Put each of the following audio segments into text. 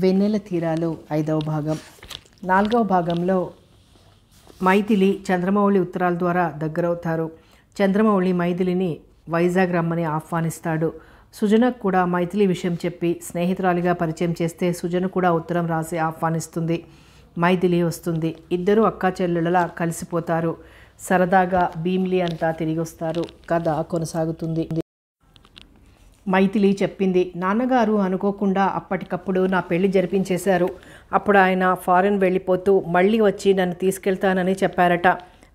వెన్నెల తీరాలు ఐదవ భాగం నాలుగవ భాగంలో మైథిలి చంద్రమౌళి ఉత్తరాల ద్వారా దగ్గరవుతారు చంద్రమౌళి మైథిలిని వైజాగ్ రమ్మని ఆహ్వానిస్తాడు సుజనకు కూడా మైథిలి విషయం చెప్పి స్నేహితురాలిగా పరిచయం చేస్తే సుజన కూడా ఉత్తరం రాసి ఆహ్వానిస్తుంది మైథిలి వస్తుంది ఇద్దరు అక్కా కలిసిపోతారు సరదాగా భీమ్లీ అంతా తిరిగి వస్తారు కథ కొనసాగుతుంది మైథిలి చెప్పింది నాన్నగారు అనుకోకుండా అప్పటికప్పుడు నా పెళ్లి జరిపించేశారు అప్పుడు ఆయన ఫారెన్ వెళ్ళిపోతూ మళ్ళీ వచ్చి నన్ను తీసుకెళ్తానని చెప్పారట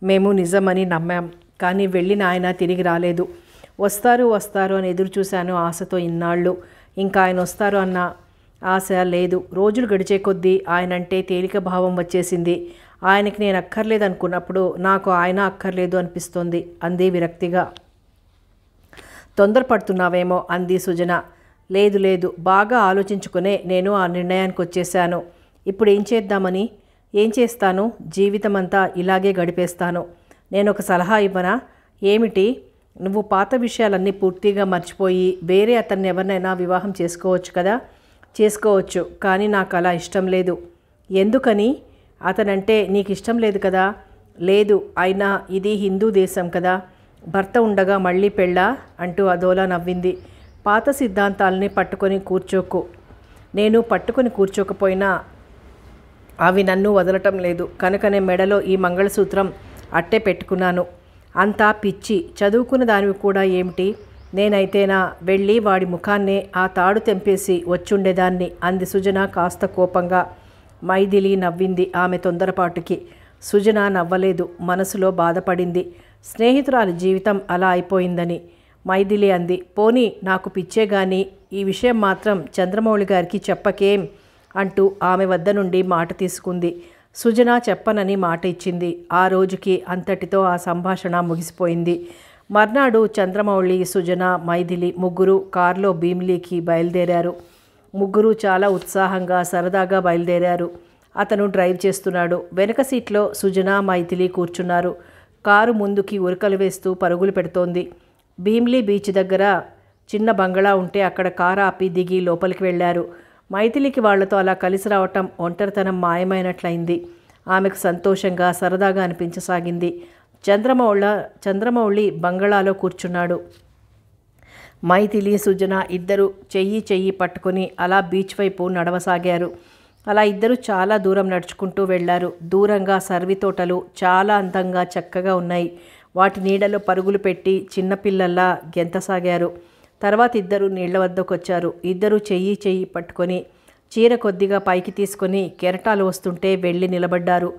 మేము నిజమని నమ్మాం కానీ వెళ్ళిన ఆయన తిరిగి రాలేదు వస్తారు వస్తారు అని ఎదురు చూశాను ఆశతో ఇన్నాళ్ళు ఇంకా ఆయన వస్తారు అన్న ఆశ లేదు రోజులు గడిచే కొద్దీ ఆయనంటే తేలిక భావం వచ్చేసింది ఆయనకి నేను అక్కర్లేదు అనుకున్నప్పుడు నాకు ఆయన అక్కర్లేదు అనిపిస్తోంది అంది విరక్తిగా తొందరపడుతున్నావేమో అంది సుజన లేదు లేదు బాగా ఆలోచించుకునే నేను ఆ నిర్ణయానికి వచ్చేశాను ఇప్పుడు ఏం చేద్దామని ఏం చేస్తాను జీవితమంతా ఇలాగే గడిపేస్తాను నేను ఒక సలహా ఇవ్వనా ఏమిటి నువ్వు పాత విషయాలన్నీ పూర్తిగా మర్చిపోయి వేరే అతన్ని ఎవరినైనా వివాహం చేసుకోవచ్చు కదా చేసుకోవచ్చు కానీ నాకు అలా ఇష్టం లేదు ఎందుకని అతనంటే నీకు ఇష్టం లేదు కదా లేదు అయినా ఇది హిందూ దేశం కదా భర్త ఉండగా మళ్ళీ పెళ్ళా అంటూ అదోలా నవ్వింది పాత సిద్ధాంతాలని పట్టుకొని కూర్చోకు నేను పట్టుకొని కూర్చోకపోయినా అవి నన్ను వదలటం లేదు కనుకనే మెడలో ఈ మంగళసూత్రం అట్టే పెట్టుకున్నాను అంతా పిచ్చి చదువుకున్న దానివి కూడా ఏమిటి నేనైతేనా వెళ్ళి వాడి ముఖాన్నే ఆ తాడు తెంపేసి వచ్చుండేదాన్ని అంది సుజన కాస్త కోపంగా మైదిలి నవ్వింది ఆమె తొందరపాటుకి సుజన నవ్వలేదు మనసులో బాధపడింది స్నేహితురాలి జీవితం అలా అయిపోయిందని మైథిలి అంది పోనీ నాకు పిచ్చే గాని ఈ విషయం మాత్రం చంద్రమౌళి గారికి చెప్పకేం అంటూ ఆమె వద్ద నుండి మాట తీసుకుంది సుజన చెప్పనని మాట ఇచ్చింది ఆ రోజుకి అంతటితో ఆ సంభాషణ ముగిసిపోయింది మర్నాడు చంద్రమౌళి సుజన మైథిలి ముగ్గురు కారులో భీమిలీకి బయలుదేరారు ముగ్గురు చాలా ఉత్సాహంగా సరదాగా బయలుదేరారు అతను డ్రైవ్ చేస్తున్నాడు వెనక సీట్లో సుజన మైథిలి కూర్చున్నారు కారు ముందుకి ఉరకలు వేస్తూ పరుగులు పెడుతోంది భీమ్లీ బీచ్ దగ్గర చిన్న బంగళా ఉంటే అక్కడ కారు ఆపి దిగి లోపలికి వెళ్ళారు మైథిలికి వాళ్లతో అలా కలిసి రావటం ఒంటరితనం మాయమైనట్లయింది ఆమెకు సంతోషంగా సరదాగా అనిపించసాగింది చంద్రమౌళ చంద్రమౌళి బంగళాలో కూర్చున్నాడు మైథిలి సుజన ఇద్దరు చెయ్యి చెయ్యి పట్టుకుని అలా బీచ్ వైపు నడవసాగారు అలా ఇద్దరు చాలా దూరం నడుచుకుంటూ వెళ్లారు దూరంగా సర్వి తోటలు చాలా అందంగా చక్కగా ఉన్నాయి వాటి నీడలో పరుగులు పెట్టి చిన్నపిల్లల్లా గెంతసాగారు తర్వాత ఇద్దరు నీళ్ల వద్దకు వచ్చారు ఇద్దరు చెయ్యి చెయ్యి పట్టుకొని చీర కొద్దిగా పైకి తీసుకొని కెరటాలు వస్తుంటే వెళ్ళి నిలబడ్డారు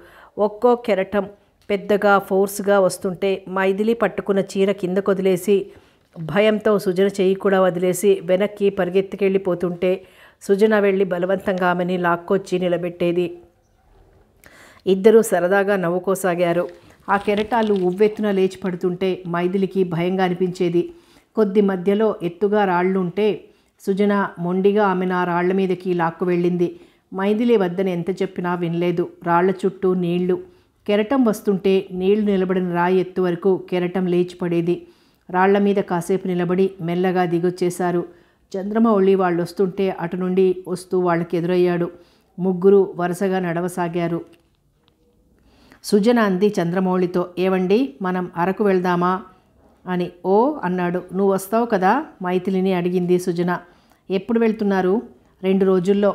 ఒక్కో కెరటం పెద్దగా ఫోర్స్గా వస్తుంటే మైదిలి పట్టుకున్న చీర వదిలేసి భయంతో సుజన చెయ్యి కూడా వదిలేసి వెనక్కి పరిగెత్తుకెళ్ళిపోతుంటే సుజన వెళ్ళి బలవంతంగా ఆమెని లాక్కొచ్చి నిలబెట్టేది ఇద్దరూ సరదాగా నవ్వుకోసాగారు ఆ కెరటాలు ఉవ్వెత్తున లేచి పడుతుంటే మైదిలికి భయంగా అనిపించేది కొద్ది మధ్యలో ఎత్తుగా రాళ్లుంటే సుజన మొండిగా ఆమె నా రాళ్ల మీదకి లాక్కు వెళ్ళింది మైదిలి వద్దని ఎంత చెప్పినా వినలేదు రాళ్ల చుట్టూ నీళ్లు కెరటం వస్తుంటే నీళ్లు నిలబడిన రాయి ఎత్తు వరకు కెరటం లేచిపడేది రాళ్ల మీద కాసేపు నిలబడి మెల్లగా దిగొచ్చేశారు చంద్రమౌళి వాళ్ళు వస్తుంటే అటు నుండి వస్తూ వాళ్ళకి ఎదురయ్యాడు ముగ్గురు వరుసగా నడవసాగారు సుజన అంది చంద్రమౌళితో ఏవండి మనం అరకు వెళ్దామా అని ఓ అన్నాడు నువ్వు వస్తావు కదా మైథిలిని అడిగింది సుజన ఎప్పుడు వెళ్తున్నారు రెండు రోజుల్లో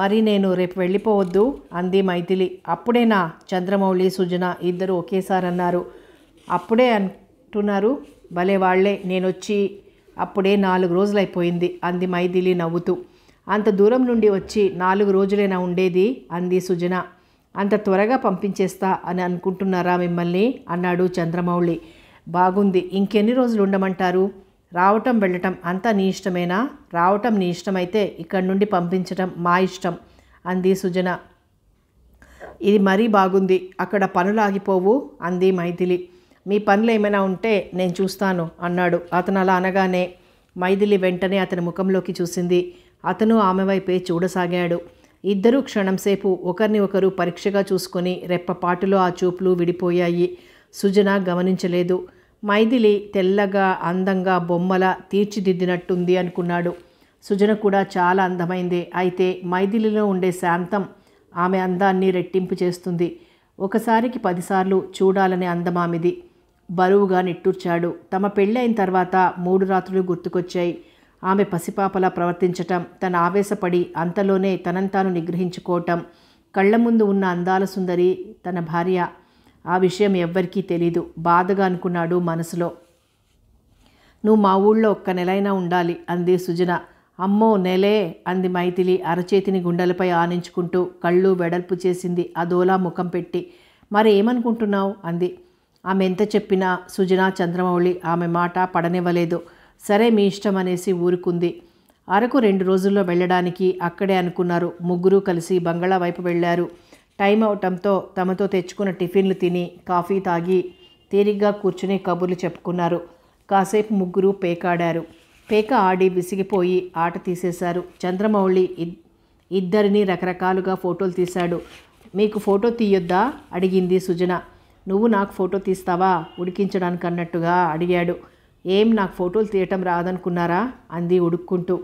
మరి నేను రేపు వెళ్ళిపోవద్దు అంది మైథిలి అప్పుడేనా చంద్రమౌళి సుజన ఇద్దరు ఒకేసారి అన్నారు అప్పుడే అంటున్నారు భలే వాళ్లే నేనొచ్చి అప్పుడే నాలుగు రోజులైపోయింది అంది మైథిలి నవ్వుతూ అంత దూరం నుండి వచ్చి నాలుగు రోజులైనా ఉండేది అంది సుజన అంత త్వరగా పంపించేస్తా అని అనుకుంటున్నారా మిమ్మల్ని అన్నాడు చంద్రమౌళి బాగుంది ఇంకెన్ని రోజులు ఉండమంటారు రావటం వెళ్ళటం అంతా నీ ఇష్టమేనా రావటం నీ ఇష్టమైతే ఇక్కడి నుండి పంపించటం మా ఇష్టం అంది సుజన ఇది మరీ బాగుంది అక్కడ పనులు ఆగిపోవు అంది మైథిలి మీ పనులు ఏమైనా ఉంటే నేను చూస్తాను అన్నాడు అతను అలా అనగానే మైథిలి వెంటనే అతని ముఖంలోకి చూసింది అతను ఆమె వైపే చూడసాగాడు ఇద్దరూ క్షణంసేపు ఒకరిని ఒకరు పరీక్షగా చూసుకొని రెప్పపాటులో ఆ చూపులు విడిపోయాయి సుజన గమనించలేదు మైథిలి తెల్లగా అందంగా బొమ్మల తీర్చిదిద్దినట్టుంది అనుకున్నాడు సుజన కూడా చాలా అందమైంది అయితే మైథిలిలో ఉండే శాంతం ఆమె అందాన్ని రెట్టింపు చేస్తుంది ఒకసారికి పదిసార్లు చూడాలనే అందమామిది బరువుగా నిట్టూర్చాడు తమ పెళ్ళైన తర్వాత మూడు రాత్రులు గుర్తుకొచ్చాయి ఆమె పసిపాపలా ప్రవర్తించటం తన ఆవేశపడి అంతలోనే తనంతాను తాను నిగ్రహించుకోవటం కళ్ళ ముందు ఉన్న అందాల సుందరి తన భార్య ఆ విషయం ఎవ్వరికీ తెలీదు బాధగా అనుకున్నాడు మనసులో నువ్వు మా ఊళ్ళో ఒక్క నెలైనా ఉండాలి అంది సుజన అమ్మో నెలే అంది మైథిలి అరచేతిని గుండెలపై ఆనించుకుంటూ కళ్ళు వెడల్పు చేసింది అదోలా ముఖం పెట్టి మరి ఏమనుకుంటున్నావు అంది ఆమె ఎంత చెప్పినా సుజనా చంద్రమౌళి ఆమె మాట పడనివ్వలేదు సరే మీ ఇష్టం అనేసి ఊరుకుంది అరకు రెండు రోజుల్లో వెళ్ళడానికి అక్కడే అనుకున్నారు ముగ్గురు కలిసి బంగాళా వైపు వెళ్ళారు టైం అవటంతో తమతో తెచ్చుకున్న టిఫిన్లు తిని కాఫీ తాగి తీరిగ్గా కూర్చుని కబుర్లు చెప్పుకున్నారు కాసేపు ముగ్గురు పేకాడారు పేక ఆడి విసిగిపోయి ఆట తీసేశారు చంద్రమౌళి ఇద్దరిని రకరకాలుగా ఫోటోలు తీశాడు మీకు ఫోటో తీయొద్దా అడిగింది సుజన నువ్వు నాకు ఫోటో తీస్తావా ఉడికించడానికి అన్నట్టుగా అడిగాడు ఏం నాకు ఫోటోలు తీయటం రాదనుకున్నారా అంది ఉడుక్కుంటూ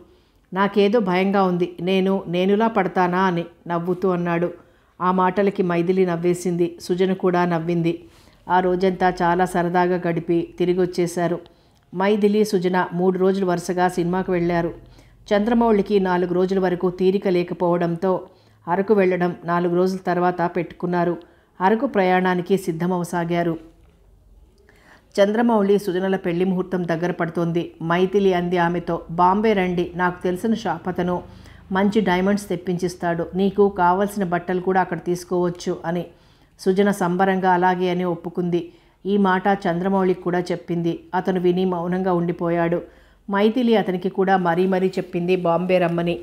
నాకేదో భయంగా ఉంది నేను నేనులా పడతానా అని నవ్వుతూ అన్నాడు ఆ మాటలకి మైథిలి నవ్వేసింది సుజన కూడా నవ్వింది ఆ రోజంతా చాలా సరదాగా గడిపి తిరిగి వచ్చేశారు మైథిలి సుజన మూడు రోజులు వరుసగా సినిమాకు వెళ్ళారు చంద్రమౌళికి నాలుగు రోజుల వరకు తీరిక లేకపోవడంతో అరకు వెళ్ళడం నాలుగు రోజుల తర్వాత పెట్టుకున్నారు అరకు ప్రయాణానికి సిద్ధమవసాగారు చంద్రమౌళి సుజనల పెళ్లి ముహూర్తం దగ్గర పడుతోంది మైథిలి అంది ఆమెతో బాంబే రండి నాకు తెలిసిన షాప్ అతను మంచి డైమండ్స్ తెప్పించిస్తాడు నీకు కావలసిన బట్టలు కూడా అక్కడ తీసుకోవచ్చు అని సుజన సంబరంగా అలాగే అని ఒప్పుకుంది ఈ మాట చంద్రమౌళికి కూడా చెప్పింది అతను విని మౌనంగా ఉండిపోయాడు మైథిలి అతనికి కూడా మరీ మరీ చెప్పింది బాంబే రమ్మని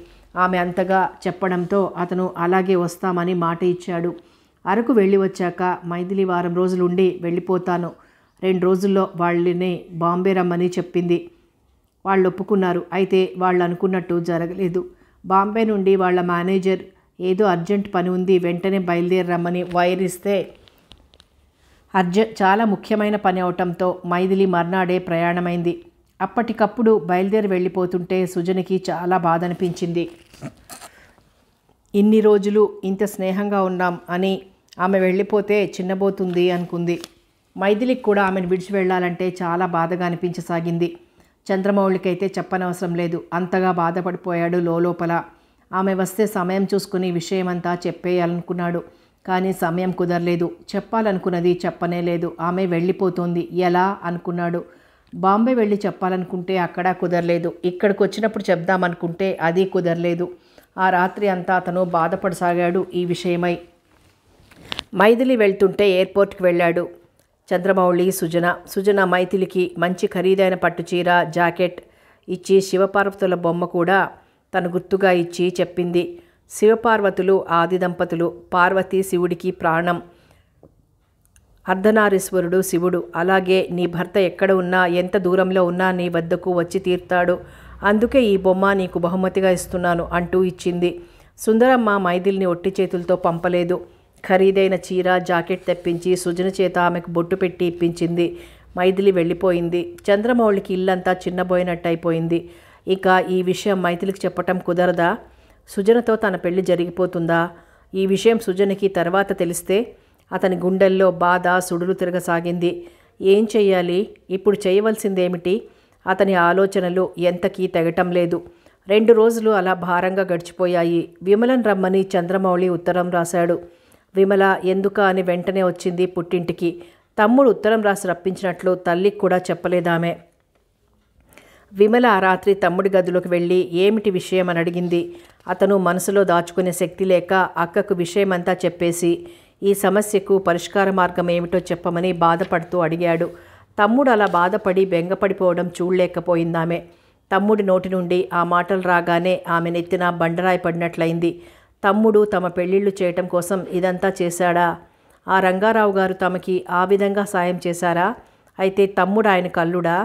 ఆమె అంతగా చెప్పడంతో అతను అలాగే వస్తామని మాట ఇచ్చాడు అరకు వెళ్ళి వచ్చాక మైథిలి వారం రోజులు ఉండి వెళ్ళిపోతాను రెండు రోజుల్లో వాళ్ళని బాంబే రమ్మని చెప్పింది వాళ్ళు ఒప్పుకున్నారు అయితే వాళ్ళు అనుకున్నట్టు జరగలేదు బాంబే నుండి వాళ్ళ మేనేజర్ ఏదో అర్జెంట్ పని ఉంది వెంటనే బయలుదేరమ్మని వైర్ ఇస్తే అర్జ చాలా ముఖ్యమైన పని అవటంతో మైథిలి మర్నాడే ప్రయాణమైంది అప్పటికప్పుడు బయలుదేరి వెళ్ళిపోతుంటే సుజనికి చాలా బాధ అనిపించింది ఇన్ని రోజులు ఇంత స్నేహంగా ఉన్నాం అని ఆమె వెళ్ళిపోతే చిన్నబోతుంది అనుకుంది మైథిలికి కూడా ఆమెను విడిచి వెళ్ళాలంటే చాలా బాధగా అనిపించసాగింది చంద్రమౌళికైతే చెప్పనవసరం లేదు అంతగా బాధపడిపోయాడు లోపల ఆమె వస్తే సమయం చూసుకుని విషయమంతా చెప్పేయాలనుకున్నాడు కానీ సమయం కుదరలేదు చెప్పాలనుకున్నది చెప్పనే లేదు ఆమె వెళ్ళిపోతుంది ఎలా అనుకున్నాడు బాంబే వెళ్ళి చెప్పాలనుకుంటే అక్కడ కుదరలేదు ఇక్కడికి వచ్చినప్పుడు చెప్దామనుకుంటే అది కుదరలేదు ఆ రాత్రి అంతా అతను బాధపడసాగాడు ఈ విషయమై మైథిలి వెళ్తుంటే ఎయిర్పోర్ట్కి వెళ్ళాడు చంద్రమౌళి సుజన సుజన మైథిలికి మంచి ఖరీదైన పట్టుచీర జాకెట్ ఇచ్చి శివపార్వతుల బొమ్మ కూడా తను గుర్తుగా ఇచ్చి చెప్పింది శివపార్వతులు ఆది దంపతులు పార్వతి శివుడికి ప్రాణం అర్ధనారీశ్వరుడు శివుడు అలాగే నీ భర్త ఎక్కడ ఉన్నా ఎంత దూరంలో ఉన్నా నీ వద్దకు వచ్చి తీర్తాడు అందుకే ఈ బొమ్మ నీకు బహుమతిగా ఇస్తున్నాను అంటూ ఇచ్చింది సుందరమ్మ మైదిల్ని ఒట్టి చేతులతో పంపలేదు ఖరీదైన చీర జాకెట్ తెప్పించి సుజన చేత ఆమెకు బొట్టు పెట్టి ఇప్పించింది మైథిలి వెళ్ళిపోయింది చంద్రమౌళికి ఇల్లంతా చిన్నబోయినట్టయిపోయింది ఇక ఈ విషయం మైథిలికి చెప్పటం కుదరదా సుజనతో తన పెళ్లి జరిగిపోతుందా ఈ విషయం సుజనకి తర్వాత తెలిస్తే అతని గుండెల్లో బాధ సుడులు తిరగసాగింది ఏం చెయ్యాలి ఇప్పుడు చేయవలసిందేమిటి అతని ఆలోచనలు ఎంతకీ తెగటం లేదు రెండు రోజులు అలా భారంగా గడిచిపోయాయి విమలన్ రమ్మని చంద్రమౌళి ఉత్తరం రాశాడు విమల ఎందుక అని వెంటనే వచ్చింది పుట్టింటికి తమ్ముడు ఉత్తరం రాసి రప్పించినట్లు తల్లికి కూడా చెప్పలేదామె విమల ఆ రాత్రి తమ్ముడి గదిలోకి వెళ్ళి ఏమిటి విషయం అని అడిగింది అతను మనసులో దాచుకునే శక్తి లేక అక్కకు విషయమంతా చెప్పేసి ఈ సమస్యకు పరిష్కార మార్గం ఏమిటో చెప్పమని బాధపడుతూ అడిగాడు తమ్ముడు అలా బాధపడి బెంగపడిపోవడం చూడలేకపోయిందామె తమ్ముడి నోటి నుండి ఆ మాటలు రాగానే ఆమె నెత్తిన బండరాయి పడినట్లయింది తమ్ముడు తమ పెళ్లిళ్ళు చేయటం కోసం ఇదంతా చేశాడా ఆ రంగారావు గారు తమకి ఆ విధంగా సాయం చేశారా అయితే తమ్ముడు ఆయన కల్లుడా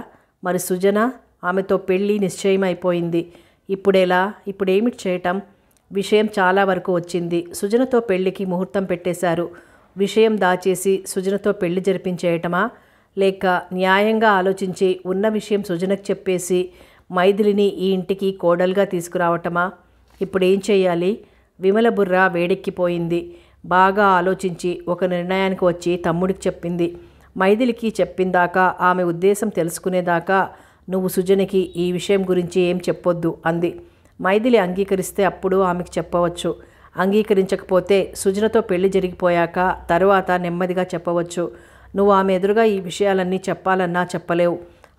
మరి సుజన ఆమెతో పెళ్ళి నిశ్చయమైపోయింది ఇప్పుడేలా ఇప్పుడేమిటి చేయటం విషయం చాలా వరకు వచ్చింది సుజనతో పెళ్లికి ముహూర్తం పెట్టేశారు విషయం దాచేసి సుజనతో పెళ్లి జరిపించేయటమా లేక న్యాయంగా ఆలోచించి ఉన్న విషయం సుజనకు చెప్పేసి మైథిలిని ఈ ఇంటికి కోడలుగా తీసుకురావటమా ఇప్పుడు ఏం చేయాలి విమల బుర్ర వేడెక్కిపోయింది బాగా ఆలోచించి ఒక నిర్ణయానికి వచ్చి తమ్ముడికి చెప్పింది మైథిలికి చెప్పిందాకా ఆమె ఉద్దేశం తెలుసుకునేదాకా నువ్వు సుజనకి ఈ విషయం గురించి ఏం చెప్పొద్దు అంది మైథిలి అంగీకరిస్తే అప్పుడు ఆమెకు చెప్పవచ్చు అంగీకరించకపోతే సుజనతో పెళ్లి జరిగిపోయాక తరువాత నెమ్మదిగా చెప్పవచ్చు నువ్వు ఆమె ఎదురుగా ఈ విషయాలన్నీ చెప్పాలన్నా చెప్పలేవు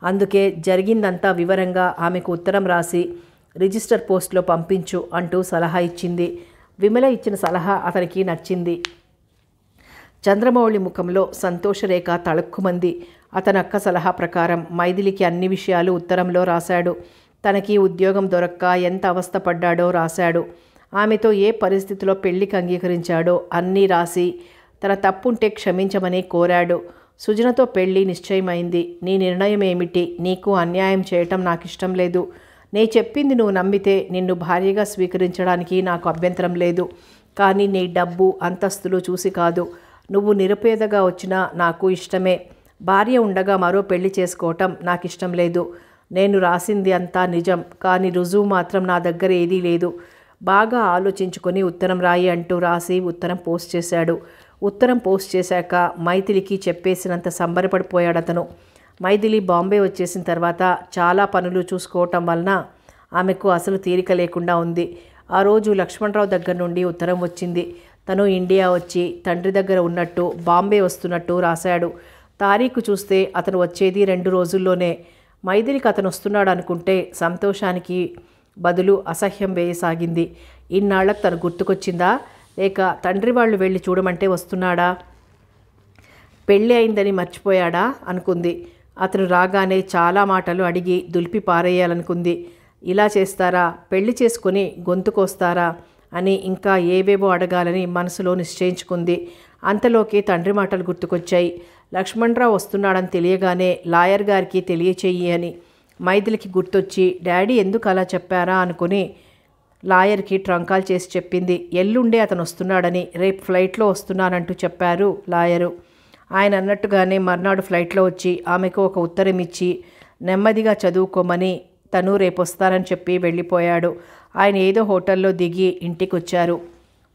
అందుకే జరిగిందంతా వివరంగా ఆమెకు ఉత్తరం రాసి రిజిస్టర్ పోస్ట్లో పంపించు అంటూ సలహా ఇచ్చింది విమల ఇచ్చిన సలహా అతనికి నచ్చింది చంద్రమౌళి ముఖంలో సంతోషరేఖ తళుక్కుమంది అతని అక్క సలహా ప్రకారం మైథిలికి అన్ని విషయాలు ఉత్తరంలో రాశాడు తనకి ఉద్యోగం దొరక్క ఎంత అవస్థపడ్డాడో రాశాడు ఆమెతో ఏ పరిస్థితిలో పెళ్లికి అంగీకరించాడో అన్నీ రాసి తన తప్పుంటే క్షమించమని కోరాడు సుజనతో పెళ్ళి నిశ్చయమైంది నీ నిర్ణయం ఏమిటి నీకు అన్యాయం చేయటం నాకు ఇష్టం లేదు నే చెప్పింది నువ్వు నమ్మితే నిన్ను భార్యగా స్వీకరించడానికి నాకు అభ్యంతరం లేదు కానీ నీ డబ్బు అంతస్తులు చూసి కాదు నువ్వు నిరుపేదగా వచ్చినా నాకు ఇష్టమే భార్య ఉండగా మరో పెళ్లి చేసుకోవటం నాకు ఇష్టం లేదు నేను రాసింది అంతా నిజం కానీ రుజువు మాత్రం నా దగ్గర ఏదీ లేదు బాగా ఆలోచించుకొని ఉత్తరం రాయి అంటూ రాసి ఉత్తరం పోస్ట్ చేశాడు ఉత్తరం పోస్ట్ చేశాక మైథిలికి చెప్పేసినంత సంబరపడిపోయాడు అతను మైథిలి బాంబే వచ్చేసిన తర్వాత చాలా పనులు చూసుకోవటం వలన ఆమెకు అసలు తీరిక లేకుండా ఉంది ఆ రోజు లక్ష్మణరావు దగ్గర నుండి ఉత్తరం వచ్చింది తను ఇండియా వచ్చి తండ్రి దగ్గర ఉన్నట్టు బాంబే వస్తున్నట్టు రాశాడు తారీఖు చూస్తే అతను వచ్చేది రెండు రోజుల్లోనే మైథిలికి అతను వస్తున్నాడు అనుకుంటే సంతోషానికి బదులు అసహ్యం వేయసాగింది ఇన్నాళ్ళకు తను గుర్తుకొచ్చిందా లేక తండ్రి వాళ్ళు వెళ్ళి చూడమంటే వస్తున్నాడా పెళ్ళి అయిందని మర్చిపోయాడా అనుకుంది అతను రాగానే చాలా మాటలు అడిగి దులిపి పారేయాలనుకుంది ఇలా చేస్తారా పెళ్లి చేసుకుని గొంతుకొస్తారా అని ఇంకా ఏవేవో అడగాలని మనసులో నిశ్చయించుకుంది అంతలోకి తండ్రి మాటలు గుర్తుకొచ్చాయి లక్ష్మణరావు వస్తున్నాడని తెలియగానే లాయర్ గారికి తెలియచేయి అని మైథిలికి గుర్తొచ్చి డాడీ ఎందుకు అలా చెప్పారా అనుకుని లాయర్కి ట్రంకాల్ చేసి చెప్పింది ఎల్లుండే అతను వస్తున్నాడని రేపు ఫ్లైట్లో వస్తున్నానంటూ చెప్పారు లాయరు ఆయన అన్నట్టుగానే మర్నాడు ఫ్లైట్లో వచ్చి ఆమెకు ఒక ఉత్తరం ఇచ్చి నెమ్మదిగా చదువుకోమని తను వస్తానని చెప్పి వెళ్ళిపోయాడు ఆయన ఏదో హోటల్లో దిగి ఇంటికొచ్చారు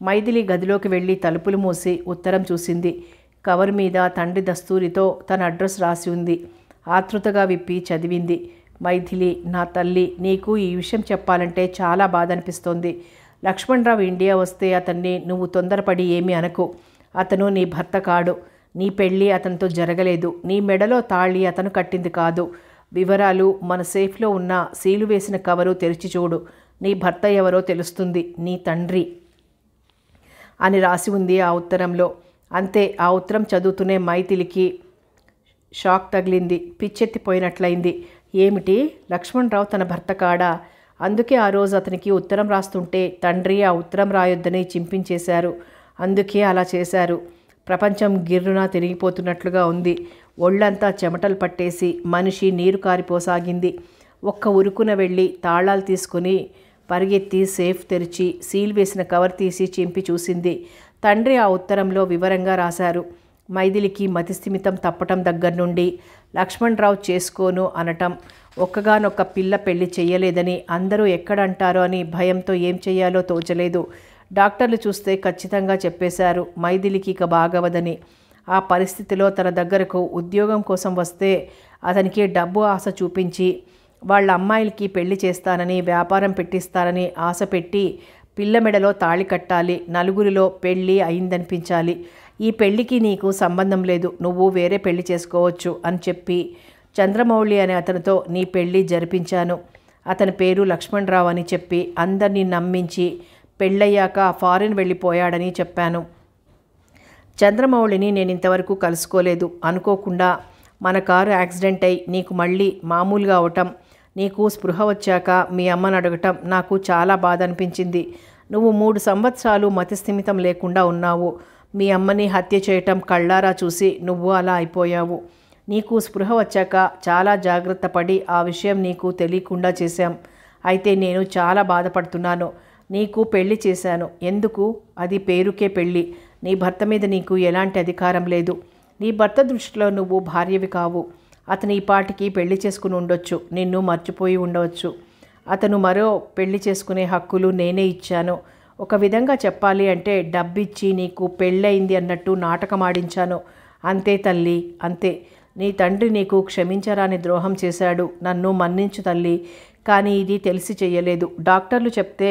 మైథిలి గదిలోకి వెళ్ళి తలుపులు మూసి ఉత్తరం చూసింది కవర్ మీద తండ్రి దస్తూరితో తన అడ్రస్ రాసి ఉంది ఆతృతగా విప్పి చదివింది మైథిలి నా తల్లి నీకు ఈ విషయం చెప్పాలంటే చాలా బాధ అనిపిస్తోంది లక్ష్మణరావు ఇండియా వస్తే అతన్ని నువ్వు తొందరపడి ఏమి అనకు అతను నీ భర్త కాడు నీ పెళ్ళి అతనితో జరగలేదు నీ మెడలో తాళి అతను కట్టింది కాదు వివరాలు మన సేఫ్లో ఉన్న సీలు వేసిన కవరు తెరిచి చూడు నీ భర్త ఎవరో తెలుస్తుంది నీ తండ్రి అని రాసి ఉంది ఆ ఉత్తరంలో అంతే ఆ ఉత్తరం చదువుతూనే మైథిలికి షాక్ తగిలింది పిచ్చెత్తిపోయినట్లయింది ఏమిటి లక్ష్మణరావు తన భర్త కాడా అందుకే ఆ రోజు అతనికి ఉత్తరం రాస్తుంటే తండ్రి ఆ ఉత్తరం రాయొద్దని చింపించేశారు అందుకే అలా చేశారు ప్రపంచం గిర్రున తిరిగిపోతున్నట్లుగా ఉంది ఒళ్ళంతా చెమటలు పట్టేసి మనిషి నీరు కారిపోసాగింది ఒక్క ఉరుకున వెళ్ళి తాళాలు తీసుకుని పరిగెత్తి సేఫ్ తెరిచి సీల్ వేసిన కవర్ తీసి చింపి చూసింది తండ్రి ఆ ఉత్తరంలో వివరంగా రాశారు మైథిలికి మతిస్థిమితం తప్పటం దగ్గర నుండి లక్ష్మణరావు చేసుకోను అనటం ఒక్కగానొక్క పిల్ల పెళ్లి చేయలేదని అందరూ ఎక్కడంటారో అని భయంతో ఏం చేయాలో తోచలేదు డాక్టర్లు చూస్తే ఖచ్చితంగా చెప్పేశారు మైథిలికి ఇక బాగవదని ఆ పరిస్థితిలో తన దగ్గరకు ఉద్యోగం కోసం వస్తే అతనికి డబ్బు ఆశ చూపించి వాళ్ళ అమ్మాయిలకి పెళ్లి చేస్తానని వ్యాపారం పెట్టిస్తానని ఆశ పెట్టి పిల్ల మెడలో తాళి కట్టాలి నలుగురిలో పెళ్ళి అయిందనిపించాలి ఈ పెళ్లికి నీకు సంబంధం లేదు నువ్వు వేరే పెళ్లి చేసుకోవచ్చు అని చెప్పి చంద్రమౌళి అనే అతనితో నీ పెళ్ళి జరిపించాను అతని పేరు లక్ష్మణరావు అని చెప్పి అందరినీ నమ్మించి పెళ్ళయ్యాక ఫారిన్ వెళ్ళిపోయాడని చెప్పాను చంద్రమౌళిని నేను ఇంతవరకు కలుసుకోలేదు అనుకోకుండా మన కారు యాక్సిడెంట్ అయి నీకు మళ్ళీ మామూలుగా అవటం నీకు స్పృహ వచ్చాక మీ అమ్మను అడగటం నాకు చాలా బాధ అనిపించింది నువ్వు మూడు సంవత్సరాలు మతిస్థిమితం లేకుండా ఉన్నావు మీ అమ్మని హత్య చేయటం కళ్ళారా చూసి నువ్వు అలా అయిపోయావు నీకు స్పృహ వచ్చాక చాలా జాగ్రత్త పడి ఆ విషయం నీకు తెలియకుండా చేశాం అయితే నేను చాలా బాధపడుతున్నాను నీకు పెళ్లి చేశాను ఎందుకు అది పేరుకే పెళ్ళి నీ భర్త మీద నీకు ఎలాంటి అధికారం లేదు నీ భర్త దృష్టిలో నువ్వు భార్యవి కావు అతను ఈ పాటికి పెళ్లి చేసుకుని ఉండొచ్చు నిన్ను మర్చిపోయి ఉండవచ్చు అతను మరో పెళ్లి చేసుకునే హక్కులు నేనే ఇచ్చాను ఒక విధంగా చెప్పాలి అంటే డబ్బిచ్చి నీకు పెళ్ళయింది అన్నట్టు నాటకం ఆడించాను అంతే తల్లి అంతే నీ తండ్రి నీకు క్షమించరాని ద్రోహం చేశాడు నన్ను మన్నించు తల్లి కానీ ఇది తెలిసి చేయలేదు డాక్టర్లు చెప్తే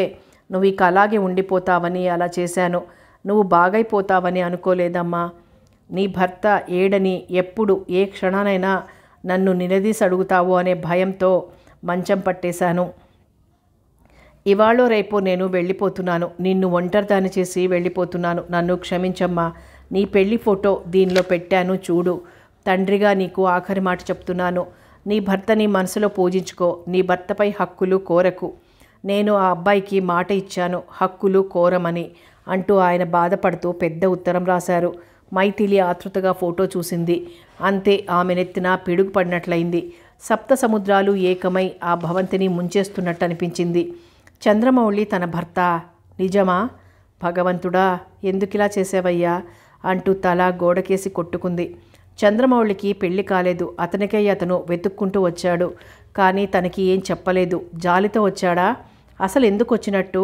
నువ్వు ఇక అలాగే ఉండిపోతావని అలా చేశాను నువ్వు బాగైపోతావని అనుకోలేదమ్మా నీ భర్త ఏడని ఎప్పుడు ఏ క్షణానైనా నన్ను నిలదీసి అడుగుతావు అనే భయంతో మంచం పట్టేశాను ఇవాళో రేపో నేను వెళ్ళిపోతున్నాను నిన్ను ఒంటరిదాని చేసి వెళ్ళిపోతున్నాను నన్ను క్షమించమ్మా నీ పెళ్లి ఫోటో దీనిలో పెట్టాను చూడు తండ్రిగా నీకు ఆఖరి మాట చెప్తున్నాను నీ భర్తని మనసులో పూజించుకో నీ భర్తపై హక్కులు కోరకు నేను ఆ అబ్బాయికి మాట ఇచ్చాను హక్కులు కోరమని అంటూ ఆయన బాధపడుతూ పెద్ద ఉత్తరం రాశారు మైథిలి ఆతృతగా ఫోటో చూసింది అంతే ఆమె నెత్తిన పిడుగు పడినట్లయింది సప్త సముద్రాలు ఏకమై ఆ భవంతిని ముంచేస్తున్నట్టు అనిపించింది చంద్రమౌళి తన భర్త నిజమా భగవంతుడా ఎందుకిలా చేసావయ్యా అంటూ తల గోడకేసి కొట్టుకుంది చంద్రమౌళికి పెళ్లి కాలేదు అతనికై అతను వెతుక్కుంటూ వచ్చాడు కానీ తనకి ఏం చెప్పలేదు జాలితో వచ్చాడా అసలు ఎందుకు వచ్చినట్టు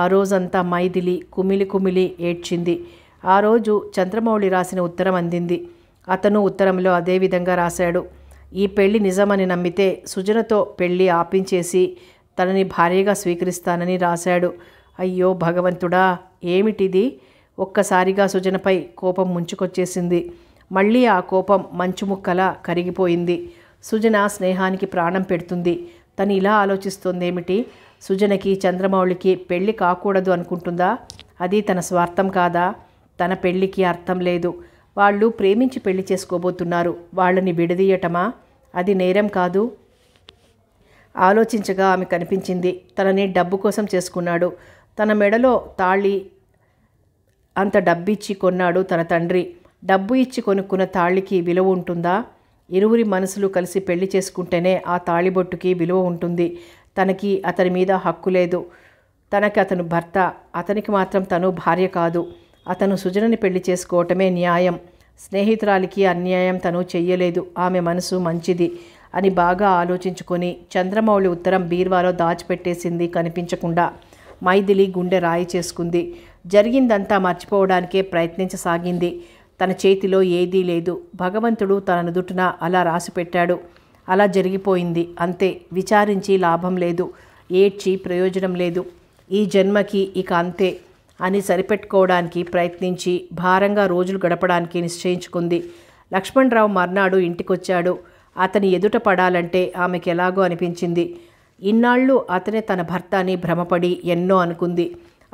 ఆ రోజంతా మైదిలి కుమిలి కుమిలి ఏడ్చింది ఆ రోజు చంద్రమౌళి రాసిన ఉత్తరం అందింది అతను ఉత్తరంలో అదే విధంగా రాశాడు ఈ పెళ్లి నిజమని నమ్మితే సుజనతో పెళ్లి ఆపించేసి తనని భార్యగా స్వీకరిస్తానని రాశాడు అయ్యో భగవంతుడా ఏమిటిది ఒక్కసారిగా సుజనపై కోపం ముంచుకొచ్చేసింది మళ్ళీ ఆ కోపం మంచు ముక్కల కరిగిపోయింది సుజన స్నేహానికి ప్రాణం పెడుతుంది తను ఇలా ఆలోచిస్తోందేమిటి సుజనకి చంద్రమౌళికి పెళ్ళి కాకూడదు అనుకుంటుందా అది తన స్వార్థం కాదా తన పెళ్ళికి అర్థం లేదు వాళ్ళు ప్రేమించి పెళ్లి చేసుకోబోతున్నారు వాళ్ళని విడదీయటమా అది నేరం కాదు ఆలోచించగా ఆమె కనిపించింది తనని డబ్బు కోసం చేసుకున్నాడు తన మెడలో తాళి అంత డబ్బిచ్చి కొన్నాడు తన తండ్రి డబ్బు ఇచ్చి కొనుక్కున్న తాళికి విలువ ఉంటుందా ఇరువురి మనసులు కలిసి పెళ్లి చేసుకుంటేనే ఆ తాళిబొట్టుకి విలువ ఉంటుంది తనకి అతని మీద హక్కు లేదు తనకి అతను భర్త అతనికి మాత్రం తను భార్య కాదు అతను సుజనని పెళ్లి చేసుకోవటమే న్యాయం స్నేహితురాలికి అన్యాయం తను చెయ్యలేదు ఆమె మనసు మంచిది అని బాగా ఆలోచించుకొని చంద్రమౌళి ఉత్తరం బీర్వాలో దాచిపెట్టేసింది కనిపించకుండా మైథిలి గుండె రాయి చేసుకుంది జరిగిందంతా మర్చిపోవడానికే ప్రయత్నించసాగింది తన చేతిలో ఏదీ లేదు భగవంతుడు తన నుదుటిన అలా రాసిపెట్టాడు అలా జరిగిపోయింది అంతే విచారించి లాభం లేదు ఏడ్చి ప్రయోజనం లేదు ఈ జన్మకి ఇక అంతే అని సరిపెట్టుకోవడానికి ప్రయత్నించి భారంగా రోజులు గడపడానికి నిశ్చయించుకుంది లక్ష్మణరావు మర్నాడు ఇంటికొచ్చాడు అతని ఎదుట పడాలంటే ఆమెకు ఎలాగో అనిపించింది ఇన్నాళ్ళు అతనే తన భర్త అని భ్రమపడి ఎన్నో అనుకుంది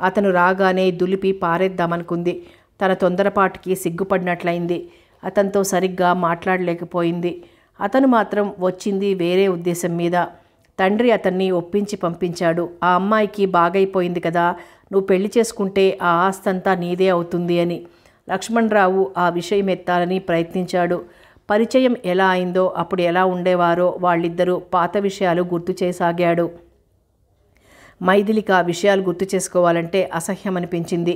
అతను రాగానే దులిపి పారేద్దామనుకుంది తన తొందరపాటుకి సిగ్గుపడినట్లయింది అతనితో సరిగ్గా మాట్లాడలేకపోయింది అతను మాత్రం వచ్చింది వేరే ఉద్దేశం మీద తండ్రి అతన్ని ఒప్పించి పంపించాడు ఆ అమ్మాయికి బాగైపోయింది కదా నువ్వు పెళ్లి చేసుకుంటే ఆ ఆస్తంతా నీదే అవుతుంది అని లక్ష్మణరావు ఆ విషయం ఎత్తాలని ప్రయత్నించాడు పరిచయం ఎలా అయిందో అప్పుడు ఎలా ఉండేవారో వాళ్ళిద్దరూ పాత విషయాలు గుర్తు చేసాగాడు మైథిలిక విషయాలు గుర్తు చేసుకోవాలంటే అసహ్యం అనిపించింది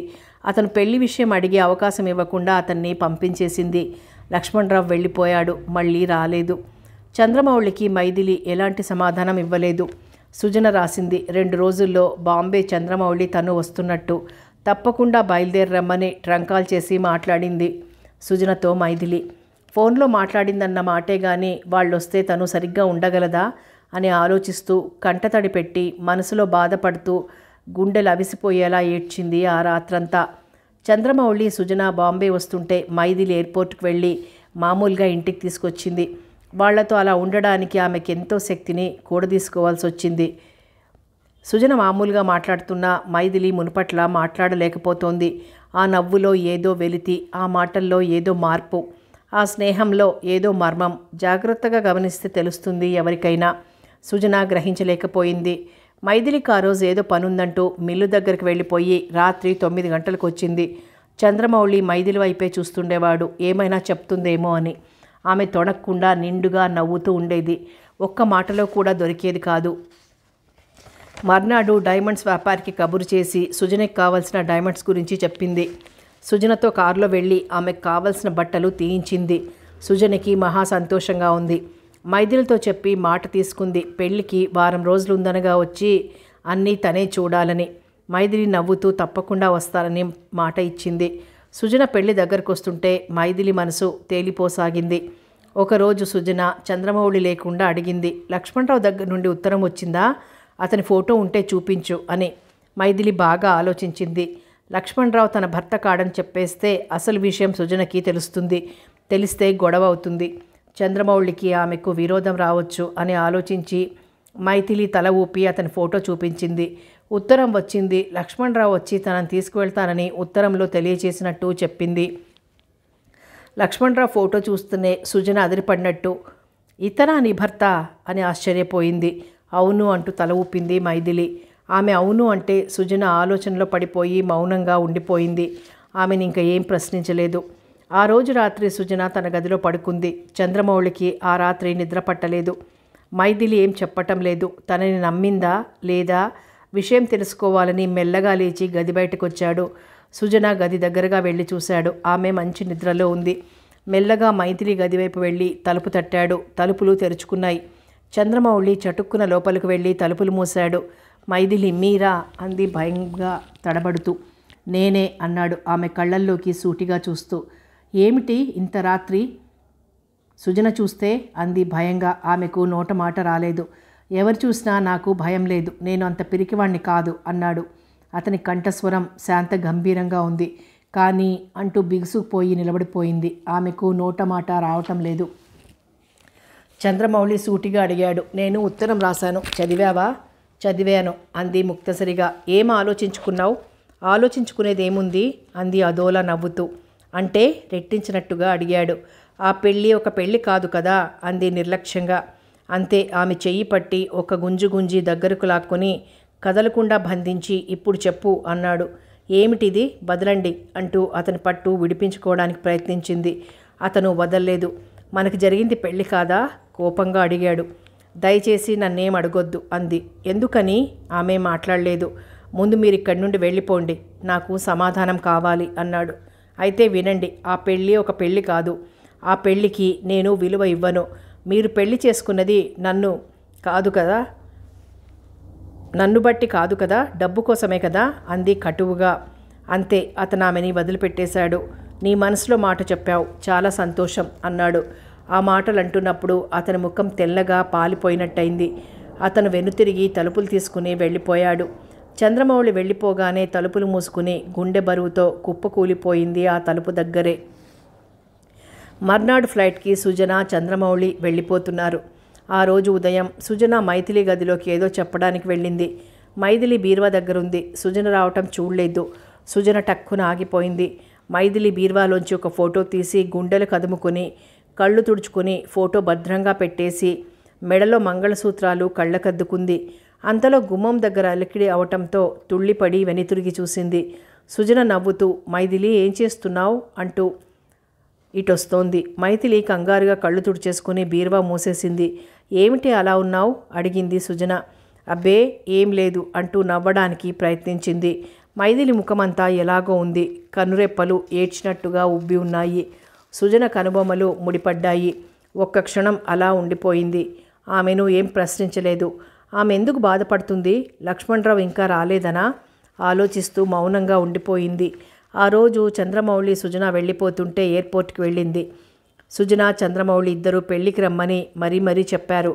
అతను పెళ్లి విషయం అడిగే అవకాశం ఇవ్వకుండా అతన్ని పంపించేసింది లక్ష్మణరావు వెళ్ళిపోయాడు మళ్ళీ రాలేదు చంద్రమౌళికి మైథిలి ఎలాంటి సమాధానం ఇవ్వలేదు సుజన రాసింది రెండు రోజుల్లో బాంబే చంద్రమౌళి తను వస్తున్నట్టు తప్పకుండా బయలుదేరమ్మని ట్రంకాల్ చేసి మాట్లాడింది సుజనతో మైథిలి ఫోన్లో మాట్లాడిందన్న మాటే కానీ వాళ్ళు వస్తే తను సరిగ్గా ఉండగలదా అని ఆలోచిస్తూ కంటతడి పెట్టి మనసులో బాధపడుతూ గుండెలు అవిసిపోయేలా ఏడ్చింది ఆ రాత్రంతా చంద్రమౌళి సుజన బాంబే వస్తుంటే మైదిలి ఎయిర్పోర్ట్కి వెళ్ళి మామూలుగా ఇంటికి తీసుకొచ్చింది వాళ్లతో అలా ఉండడానికి ఆమెకి ఎంతో శక్తిని కూడదీసుకోవాల్సి వచ్చింది సుజన మామూలుగా మాట్లాడుతున్న మైదిలి మునుపట్ల మాట్లాడలేకపోతోంది ఆ నవ్వులో ఏదో వెలితి ఆ మాటల్లో ఏదో మార్పు ఆ స్నేహంలో ఏదో మర్మం జాగ్రత్తగా గమనిస్తే తెలుస్తుంది ఎవరికైనా సుజన గ్రహించలేకపోయింది మైథిలికి ఆ రోజు ఏదో పనుందంటూ మిల్లు దగ్గరికి వెళ్ళిపోయి రాత్రి తొమ్మిది గంటలకు వచ్చింది చంద్రమౌళి మైథిలి వైపే చూస్తుండేవాడు ఏమైనా చెప్తుందేమో అని ఆమె తొణక్కుండా నిండుగా నవ్వుతూ ఉండేది ఒక్క మాటలో కూడా దొరికేది కాదు మర్నాడు డైమండ్స్ వ్యాపారికి కబురు చేసి సుజనకి కావాల్సిన డైమండ్స్ గురించి చెప్పింది సుజనతో కారులో వెళ్ళి ఆమెకు కావలసిన బట్టలు తీయించింది సుజనకి మహా సంతోషంగా ఉంది మైదిలతో చెప్పి మాట తీసుకుంది పెళ్లికి వారం రోజులు ఉందనగా వచ్చి అన్నీ తనే చూడాలని మైదిలి నవ్వుతూ తప్పకుండా వస్తానని మాట ఇచ్చింది సుజన పెళ్లి దగ్గరకు వస్తుంటే మైదిలి మనసు తేలిపోసాగింది ఒకరోజు సుజన చంద్రమౌళి లేకుండా అడిగింది లక్ష్మణరావు దగ్గర నుండి ఉత్తరం వచ్చిందా అతని ఫోటో ఉంటే చూపించు అని మైదిలి బాగా ఆలోచించింది లక్ష్మణరావు తన భర్త కాడని చెప్పేస్తే అసలు విషయం సుజనకి తెలుస్తుంది తెలిస్తే గొడవ అవుతుంది చంద్రమౌళికి ఆమెకు విరోధం రావచ్చు అని ఆలోచించి మైథిలి తల ఊపి అతని ఫోటో చూపించింది ఉత్తరం వచ్చింది లక్ష్మణరావు వచ్చి తనను తీసుకువెళ్తానని ఉత్తరంలో తెలియచేసినట్టు చెప్పింది లక్ష్మణరావు ఫోటో చూస్తూనే సుజన అదిరిపడినట్టు ఇతరా నీ భర్త అని ఆశ్చర్యపోయింది అవును అంటూ తల ఊపింది మైథిలి ఆమె అవును అంటే సుజన ఆలోచనలో పడిపోయి మౌనంగా ఉండిపోయింది ఆమెను ఇంకా ఏం ప్రశ్నించలేదు ఆ రోజు రాత్రి సుజన తన గదిలో పడుకుంది చంద్రమౌళికి ఆ రాత్రి నిద్ర పట్టలేదు మైథిలి ఏం చెప్పటం లేదు తనని నమ్మిందా లేదా విషయం తెలుసుకోవాలని మెల్లగా లేచి గది బయటకొచ్చాడు సుజన గది దగ్గరగా వెళ్ళి చూశాడు ఆమె మంచి నిద్రలో ఉంది మెల్లగా మైథిలి గది వైపు వెళ్ళి తలుపు తట్టాడు తలుపులు తెరుచుకున్నాయి చంద్రమౌళి చటుక్కున లోపలికి వెళ్ళి తలుపులు మూశాడు మైథిలి మీరా అంది భయంగా తడబడుతూ నేనే అన్నాడు ఆమె కళ్ళల్లోకి సూటిగా చూస్తూ ఏమిటి ఇంత రాత్రి సుజన చూస్తే అంది భయంగా ఆమెకు నోట మాట రాలేదు ఎవరు చూసినా నాకు భయం లేదు నేను అంత పిరికివాణ్ణి కాదు అన్నాడు అతని కంఠస్వరం శాంత గంభీరంగా ఉంది కానీ అంటూ బిగుసుకుపోయి నిలబడిపోయింది ఆమెకు నోట మాట రావటం లేదు చంద్రమౌళి సూటిగా అడిగాడు నేను ఉత్తరం రాశాను చదివావా చదివాను అంది ముక్తసరిగా ఏం ఆలోచించుకున్నావు ఆలోచించుకునేదేముంది అంది అదోలా నవ్వుతూ అంటే రెట్టించినట్టుగా అడిగాడు ఆ పెళ్ళి ఒక పెళ్ళి కాదు కదా అంది నిర్లక్ష్యంగా అంతే ఆమె చెయ్యి పట్టి ఒక గుంజు గుంజి దగ్గరకు లాక్కొని కదలకుండా బంధించి ఇప్పుడు చెప్పు అన్నాడు ఏమిటిది బదలండి అంటూ అతని పట్టు విడిపించుకోవడానికి ప్రయత్నించింది అతను వదల్లేదు మనకు జరిగింది పెళ్ళి కాదా కోపంగా అడిగాడు దయచేసి నన్నేం అడగొద్దు అంది ఎందుకని ఆమె మాట్లాడలేదు ముందు మీరు ఇక్కడి నుండి వెళ్ళిపోండి నాకు సమాధానం కావాలి అన్నాడు అయితే వినండి ఆ పెళ్ళి ఒక పెళ్ళి కాదు ఆ పెళ్ళికి నేను విలువ ఇవ్వను మీరు పెళ్లి చేసుకున్నది నన్ను కాదు కదా నన్ను బట్టి కాదు కదా డబ్బు కోసమే కదా అంది కటువుగా అంతే అతను ఆమెని వదిలిపెట్టేశాడు నీ మనసులో మాట చెప్పావు చాలా సంతోషం అన్నాడు ఆ మాటలు అంటున్నప్పుడు అతని ముఖం తెల్లగా పాలిపోయినట్టయింది అతను వెనుతిరిగి తలుపులు తీసుకుని వెళ్ళిపోయాడు చంద్రమౌళి వెళ్ళిపోగానే తలుపులు మూసుకుని గుండె బరువుతో కుప్పకూలిపోయింది ఆ తలుపు దగ్గరే మర్నాడు ఫ్లైట్కి సుజన చంద్రమౌళి వెళ్ళిపోతున్నారు ఆ రోజు ఉదయం సుజన మైథిలి గదిలోకి ఏదో చెప్పడానికి వెళ్ళింది మైథిలి బీర్వా దగ్గరుంది సుజన రావటం చూడలేదు సుజన టక్కున ఆగిపోయింది మైథిలి బీర్వాలోంచి ఒక ఫోటో తీసి గుండెలు కదుముకుని కళ్ళు తుడుచుకొని ఫోటో భద్రంగా పెట్టేసి మెడలో మంగళసూత్రాలు కళ్ళకద్దుకుంది అంతలో గుమ్మం దగ్గర అలికిడి అవటంతో తుళ్ళిపడి వెనితిరిగి చూసింది సుజన నవ్వుతూ మైథిలి ఏం చేస్తున్నావు అంటూ ఇటొస్తోంది మైథిలి కంగారుగా కళ్ళు తుడిచేసుకుని బీరువా మూసేసింది ఏమిటి అలా ఉన్నావు అడిగింది సుజన అబ్బే ఏం లేదు అంటూ నవ్వడానికి ప్రయత్నించింది మైథిలి ముఖమంతా ఎలాగో ఉంది కనురెప్పలు ఏడ్చినట్టుగా ఉబ్బి ఉన్నాయి సుజన కనుబొమ్మలు ముడిపడ్డాయి ఒక్క క్షణం అలా ఉండిపోయింది ఆమెను ఏం ప్రశ్నించలేదు ఆమె ఎందుకు బాధపడుతుంది లక్ష్మణరావు ఇంకా రాలేదనా ఆలోచిస్తూ మౌనంగా ఉండిపోయింది ఆ రోజు చంద్రమౌళి సుజన వెళ్ళిపోతుంటే ఎయిర్పోర్ట్కి వెళ్ళింది సుజన చంద్రమౌళి ఇద్దరు పెళ్లికి రమ్మని మరీ మరీ చెప్పారు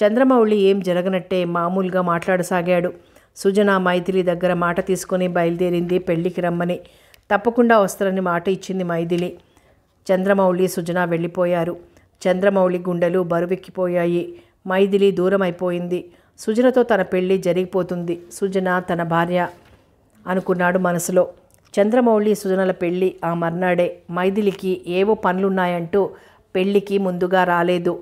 చంద్రమౌళి ఏం జరగనట్టే మామూలుగా మాట్లాడసాగాడు సుజన మైథిలి దగ్గర మాట తీసుకొని బయలుదేరింది పెళ్లికి రమ్మని తప్పకుండా వస్తారని మాట ఇచ్చింది మైథిలి చంద్రమౌళి సుజన వెళ్ళిపోయారు చంద్రమౌళి గుండెలు బరువెక్కిపోయాయి మైథిలి దూరమైపోయింది సుజనతో తన పెళ్లి జరిగిపోతుంది సుజన తన భార్య అనుకున్నాడు మనసులో చంద్రమౌళి సుజనల పెళ్ళి ఆ మర్నాడే మైథిలికి ఏవో పనులున్నాయంటూ పెళ్ళికి ముందుగా రాలేదు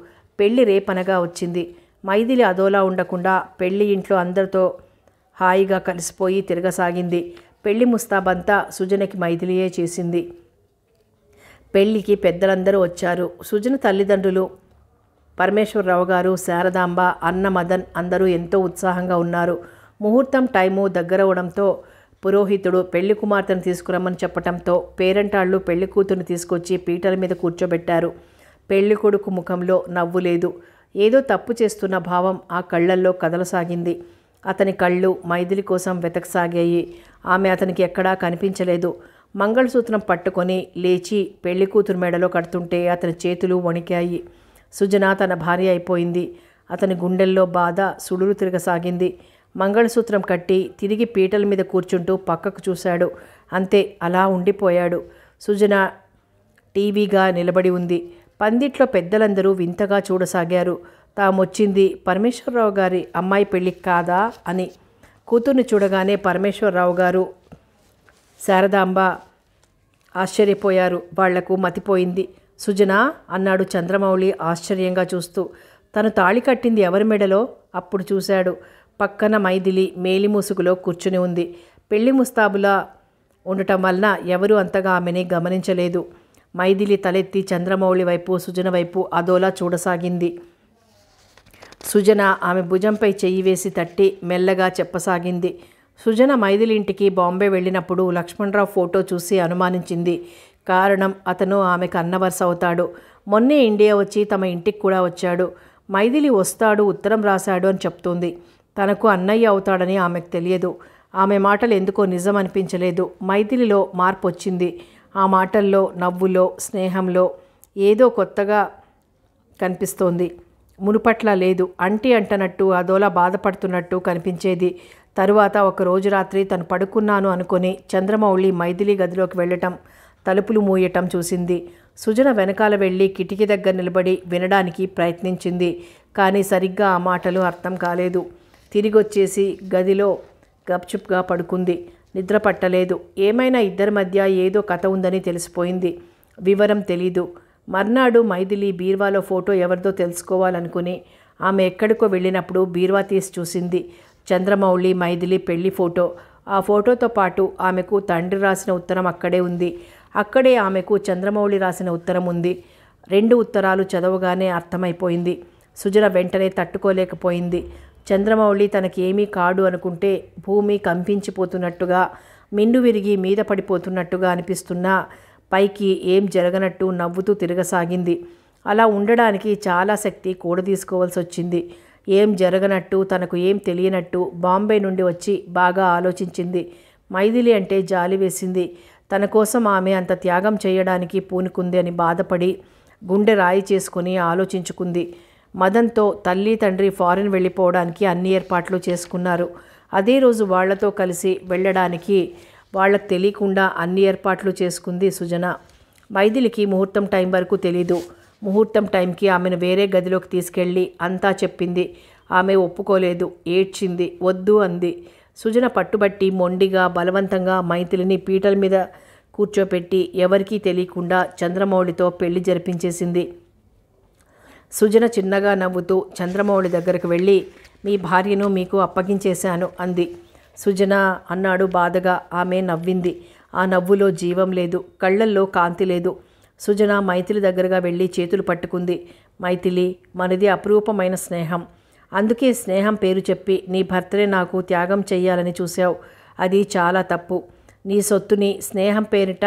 పెళ్ళి రేపనగా వచ్చింది మైథిలి అదోలా ఉండకుండా పెళ్ళి ఇంట్లో అందరితో హాయిగా కలిసిపోయి తిరగసాగింది పెళ్లి ముస్తాబంతా సుజనకి మైథిలియే చేసింది పెళ్లికి పెద్దలందరూ వచ్చారు సుజన తల్లిదండ్రులు పరమేశ్వరరావు గారు శారదాంబ అన్న మదన్ అందరూ ఎంతో ఉత్సాహంగా ఉన్నారు ముహూర్తం టైము దగ్గరవడంతో పురోహితుడు పెళ్లి కుమార్తెను తీసుకురమ్మని చెప్పటంతో పేరెంటాళ్ళు పెళ్లి కూతురుని తీసుకొచ్చి పీటల మీద కూర్చోబెట్టారు పెళ్లి కొడుకు ముఖంలో నవ్వు లేదు ఏదో తప్పు చేస్తున్న భావం ఆ కళ్ళల్లో కదలసాగింది అతని కళ్ళు మైథిలి కోసం వెతకసాగాయి ఆమె అతనికి ఎక్కడా కనిపించలేదు మంగళసూత్రం పట్టుకొని లేచి పెళ్లి కూతురు మెడలో కడుతుంటే అతని చేతులు వణికాయి సుజన తన భార్య అయిపోయింది అతని గుండెల్లో బాధ సుడులు తిరగసాగింది మంగళసూత్రం కట్టి తిరిగి పీటల మీద కూర్చుంటూ పక్కకు చూశాడు అంతే అలా ఉండిపోయాడు సుజన టీవీగా నిలబడి ఉంది పందిట్లో పెద్దలందరూ వింతగా చూడసాగారు తామొచ్చింది పరమేశ్వరరావు గారి అమ్మాయి పెళ్ళికి కాదా అని కూతుర్ని చూడగానే పరమేశ్వరరావు గారు శారదాంబ ఆశ్చర్యపోయారు వాళ్లకు మతిపోయింది సుజన అన్నాడు చంద్రమౌళి ఆశ్చర్యంగా చూస్తూ తను తాళి కట్టింది ఎవరి మెడలో అప్పుడు చూశాడు పక్కన మైదిలి మేలిముసుగులో కూర్చుని ఉంది పెళ్లి ముస్తాబులా ఉండటం వలన ఎవరూ అంతగా ఆమెని గమనించలేదు మైదిలి తలెత్తి చంద్రమౌళి వైపు సుజన వైపు అదోలా చూడసాగింది సుజన ఆమె భుజంపై చెయ్యి వేసి తట్టి మెల్లగా చెప్పసాగింది సుజన మైదిలింటికి బాంబే వెళ్ళినప్పుడు లక్ష్మణరావు ఫోటో చూసి అనుమానించింది కారణం అతను ఆమెకు అన్నవరస అవుతాడు మొన్నే ఇండియా వచ్చి తమ ఇంటికి కూడా వచ్చాడు మైథిలి వస్తాడు ఉత్తరం రాశాడు అని చెప్తోంది తనకు అన్నయ్య అవుతాడని ఆమెకు తెలియదు ఆమె మాటలు ఎందుకో నిజం అనిపించలేదు మైథిలిలో మార్పు వచ్చింది ఆ మాటల్లో నవ్వులో స్నేహంలో ఏదో కొత్తగా కనిపిస్తోంది మునుపట్లా లేదు అంటి అంటనట్టు అదోలా బాధపడుతున్నట్టు కనిపించేది తరువాత ఒక రోజు రాత్రి తను పడుకున్నాను అనుకుని చంద్రమౌళి మైథిలి గదిలోకి వెళ్ళటం తలుపులు మూయటం చూసింది సుజన వెనకాల వెళ్ళి కిటికీ దగ్గర నిలబడి వినడానికి ప్రయత్నించింది కానీ సరిగ్గా ఆ మాటలు అర్థం కాలేదు తిరిగొచ్చేసి గదిలో గప్చుప్గా పడుకుంది నిద్ర పట్టలేదు ఏమైనా ఇద్దరి మధ్య ఏదో కథ ఉందని తెలిసిపోయింది వివరం తెలీదు మర్నాడు మైథిలి బీర్వాలో ఫోటో ఎవరిదో తెలుసుకోవాలనుకుని ఆమె ఎక్కడికో వెళ్ళినప్పుడు బీర్వా తీసి చూసింది చంద్రమౌళి మైథిలి పెళ్లి ఫోటో ఆ ఫోటోతో పాటు ఆమెకు తండ్రి రాసిన ఉత్తరం అక్కడే ఉంది అక్కడే ఆమెకు చంద్రమౌళి రాసిన ఉత్తరం ఉంది రెండు ఉత్తరాలు చదవగానే అర్థమైపోయింది సుజన వెంటనే తట్టుకోలేకపోయింది చంద్రమౌళి తనకేమీ కాడు అనుకుంటే భూమి కంపించిపోతున్నట్టుగా మిన్ను విరిగి మీద పడిపోతున్నట్టుగా అనిపిస్తున్నా పైకి ఏం జరగనట్టు నవ్వుతూ తిరగసాగింది అలా ఉండడానికి చాలా శక్తి కూడ తీసుకోవాల్సి వచ్చింది ఏం జరగనట్టు తనకు ఏం తెలియనట్టు బాంబే నుండి వచ్చి బాగా ఆలోచించింది మైథిలి అంటే జాలి వేసింది తన కోసం ఆమె అంత త్యాగం చేయడానికి పూనుకుంది అని బాధపడి గుండె రాయి చేసుకుని ఆలోచించుకుంది మదన్తో తల్లి తండ్రి ఫారిన్ వెళ్ళిపోవడానికి అన్ని ఏర్పాట్లు చేసుకున్నారు అదే రోజు వాళ్లతో కలిసి వెళ్ళడానికి వాళ్ళకు తెలియకుండా అన్ని ఏర్పాట్లు చేసుకుంది సుజన మైథిలికి ముహూర్తం టైం వరకు తెలీదు ముహూర్తం టైంకి ఆమెను వేరే గదిలోకి తీసుకెళ్ళి అంతా చెప్పింది ఆమె ఒప్పుకోలేదు ఏడ్చింది వద్దు అంది సుజన పట్టుబట్టి మొండిగా బలవంతంగా మైథిలిని పీటల మీద కూర్చోపెట్టి ఎవరికీ తెలియకుండా చంద్రమౌళితో పెళ్లి జరిపించేసింది సుజన చిన్నగా నవ్వుతూ చంద్రమౌళి దగ్గరకు వెళ్ళి మీ భార్యను మీకు అప్పగించేశాను అంది సుజన అన్నాడు బాధగా ఆమె నవ్వింది ఆ నవ్వులో జీవం లేదు కళ్ళల్లో కాంతి లేదు సుజన మైథిలి దగ్గరగా వెళ్ళి చేతులు పట్టుకుంది మైథిలి మనది అపురూపమైన స్నేహం అందుకే స్నేహం పేరు చెప్పి నీ భర్తనే నాకు త్యాగం చేయాలని చూశావు అది చాలా తప్పు నీ సొత్తుని స్నేహం పేరిట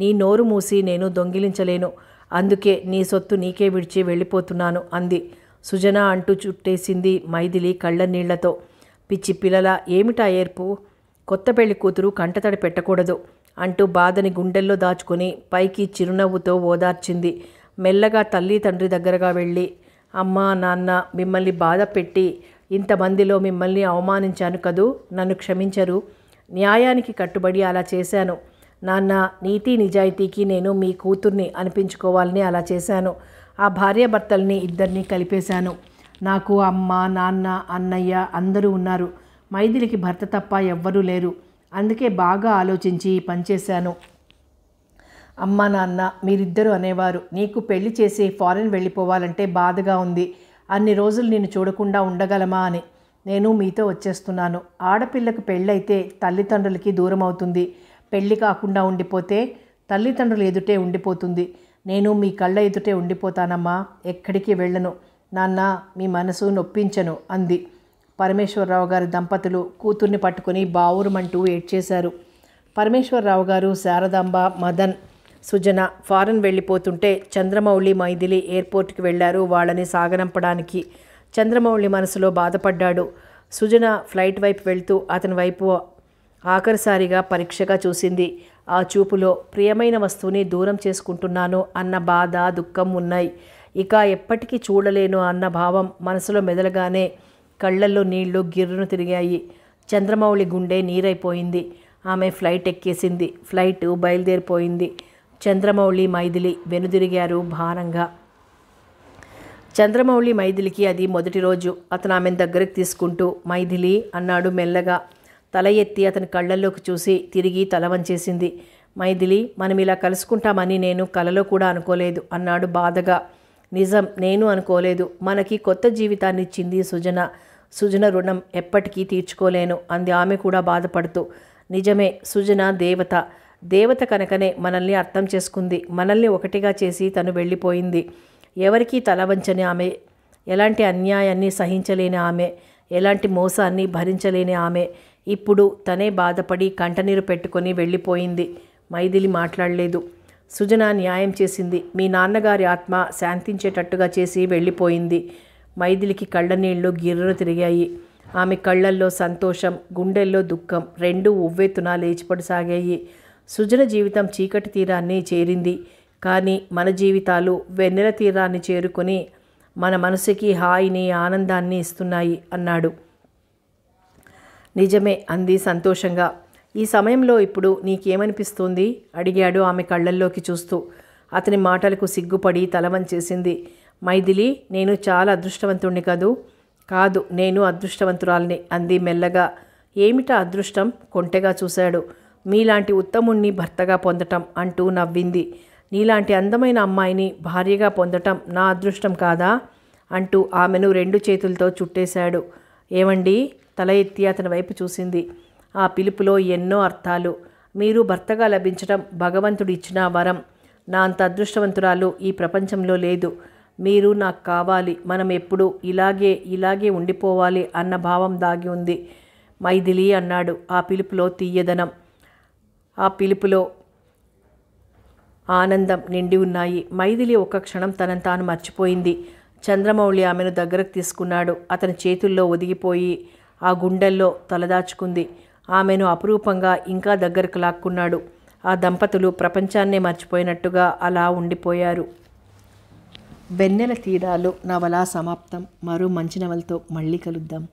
నీ నోరు మూసి నేను దొంగిలించలేను అందుకే నీ సొత్తు నీకే విడిచి వెళ్ళిపోతున్నాను అంది సుజన అంటూ చుట్టేసింది మైథిలి కళ్ళనీళ్లతో పిచ్చి పిల్లల ఏమిటా ఏర్పు కొత్త పెళ్లి కూతురు కంటతడి పెట్టకూడదు అంటూ బాధని గుండెల్లో దాచుకుని పైకి చిరునవ్వుతో ఓదార్చింది మెల్లగా తల్లి తండ్రి దగ్గరగా వెళ్ళి అమ్మా నాన్న మిమ్మల్ని బాధ పెట్టి ఇంతమందిలో మిమ్మల్ని అవమానించాను కదూ నన్ను క్షమించరు న్యాయానికి కట్టుబడి అలా చేశాను నాన్న నీతి నిజాయితీకి నేను మీ కూతుర్ని అనిపించుకోవాలని అలా చేశాను ఆ భార్యాభర్తల్ని ఇద్దరిని కలిపేశాను నాకు అమ్మ నాన్న అన్నయ్య అందరూ ఉన్నారు మైదిలికి భర్త తప్ప ఎవ్వరూ లేరు అందుకే బాగా ఆలోచించి పనిచేశాను అమ్మ నాన్న మీరిద్దరూ అనేవారు నీకు పెళ్లి చేసి ఫారెన్ వెళ్ళిపోవాలంటే బాధగా ఉంది అన్ని రోజులు నేను చూడకుండా ఉండగలమా అని నేను మీతో వచ్చేస్తున్నాను ఆడపిల్లకు పెళ్ళైతే తల్లిదండ్రులకి దూరం అవుతుంది పెళ్ళి కాకుండా ఉండిపోతే తల్లిదండ్రులు ఎదుటే ఉండిపోతుంది నేను మీ కళ్ళ ఎదుటే ఉండిపోతానమ్మా ఎక్కడికి వెళ్ళను నాన్న మీ మనసు నొప్పించను అంది పరమేశ్వరరావు గారి దంపతులు కూతుర్ని పట్టుకుని బావురుమంటూ ఏడ్చేశారు పరమేశ్వరరావు గారు శారదాంబ మదన్ సుజన ఫారెన్ వెళ్ళిపోతుంటే చంద్రమౌళి మైథిలి ఎయిర్పోర్ట్కి వెళ్లారు వాళ్ళని సాగనంపడానికి చంద్రమౌళి మనసులో బాధపడ్డాడు సుజన ఫ్లైట్ వైపు వెళ్తూ అతని వైపు ఆఖరిసారిగా పరీక్షగా చూసింది ఆ చూపులో ప్రియమైన వస్తువుని దూరం చేసుకుంటున్నాను అన్న బాధ దుఃఖం ఉన్నాయి ఇక ఎప్పటికీ చూడలేను అన్న భావం మనసులో మెదలగానే కళ్ళల్లో నీళ్లు గిర్రును తిరిగాయి చంద్రమౌళి గుండె నీరైపోయింది ఆమె ఫ్లైట్ ఎక్కేసింది ఫ్లైట్ బయలుదేరిపోయింది చంద్రమౌళి మైథిలి వెనుదిరిగారు భారంగా చంద్రమౌళి మైథిలికి అది మొదటి రోజు అతను ఆమెను దగ్గరికి తీసుకుంటూ మైథిలి అన్నాడు మెల్లగా తల ఎత్తి అతని కళ్ళల్లోకి చూసి తిరిగి తల వంచేసింది మైథిలి మనం ఇలా కలుసుకుంటామని నేను కలలో కూడా అనుకోలేదు అన్నాడు బాధగా నిజం నేను అనుకోలేదు మనకి కొత్త జీవితాన్ని ఇచ్చింది సుజన సుజన రుణం ఎప్పటికీ తీర్చుకోలేను అంది ఆమె కూడా బాధపడుతూ నిజమే సుజన దేవత దేవత కనుకనే మనల్ని అర్థం చేసుకుంది మనల్ని ఒకటిగా చేసి తను వెళ్ళిపోయింది ఎవరికీ తలవంచని ఆమె ఎలాంటి అన్యాయాన్ని సహించలేని ఆమె ఎలాంటి మోసాన్ని భరించలేని ఆమె ఇప్పుడు తనే బాధపడి కంటనీరు పెట్టుకొని వెళ్ళిపోయింది మైథిలి మాట్లాడలేదు సుజన న్యాయం చేసింది మీ నాన్నగారి ఆత్మ శాంతించేటట్టుగా చేసి వెళ్ళిపోయింది మైథిలికి కళ్ళనీళ్లు గిర్ర తిరిగాయి ఆమె కళ్ళల్లో సంతోషం గుండెల్లో దుఃఖం రెండు ఉవ్వెత్తున లేచిపడసాగాయి సుజన జీవితం చీకటి తీరాన్ని చేరింది కానీ మన జీవితాలు వెన్నెల తీరాన్ని చేరుకొని మన మనసుకి హాయిని ఆనందాన్ని ఇస్తున్నాయి అన్నాడు నిజమే అంది సంతోషంగా ఈ సమయంలో ఇప్పుడు నీకేమనిపిస్తుంది అడిగాడు ఆమె కళ్ళల్లోకి చూస్తూ అతని మాటలకు సిగ్గుపడి తలవంచేసింది మైథిలి నేను చాలా అదృష్టవంతుణ్ణి కదూ కాదు నేను అదృష్టవంతురాల్ని అంది మెల్లగా ఏమిటా అదృష్టం కొంటెగా చూశాడు మీలాంటి ఉత్తముణ్ణి భర్తగా పొందటం అంటూ నవ్వింది నీలాంటి అందమైన అమ్మాయిని భార్యగా పొందటం నా అదృష్టం కాదా అంటూ ఆమెను రెండు చేతులతో చుట్టేశాడు ఏమండి తల ఎత్తి అతని వైపు చూసింది ఆ పిలుపులో ఎన్నో అర్థాలు మీరు భర్తగా లభించడం భగవంతుడు ఇచ్చిన వరం నా అంత అదృష్టవంతురాలు ఈ ప్రపంచంలో లేదు మీరు నాకు కావాలి మనం ఎప్పుడు ఇలాగే ఇలాగే ఉండిపోవాలి అన్న భావం దాగి ఉంది మైథిలి అన్నాడు ఆ పిలుపులో తీయదనం ఆ పిలుపులో ఆనందం నిండి ఉన్నాయి మైథిలి ఒక క్షణం తనను తాను మర్చిపోయింది చంద్రమౌళి ఆమెను దగ్గరకు తీసుకున్నాడు అతని చేతుల్లో ఒదిగిపోయి ఆ గుండెల్లో తలదాచుకుంది ఆమెను అపురూపంగా ఇంకా దగ్గరకు లాక్కున్నాడు ఆ దంపతులు ప్రపంచాన్నే మర్చిపోయినట్టుగా అలా ఉండిపోయారు వెన్నెల తీరాలు నవలా సమాప్తం మరో మంచి నవలతో మళ్ళీ కలుద్దాం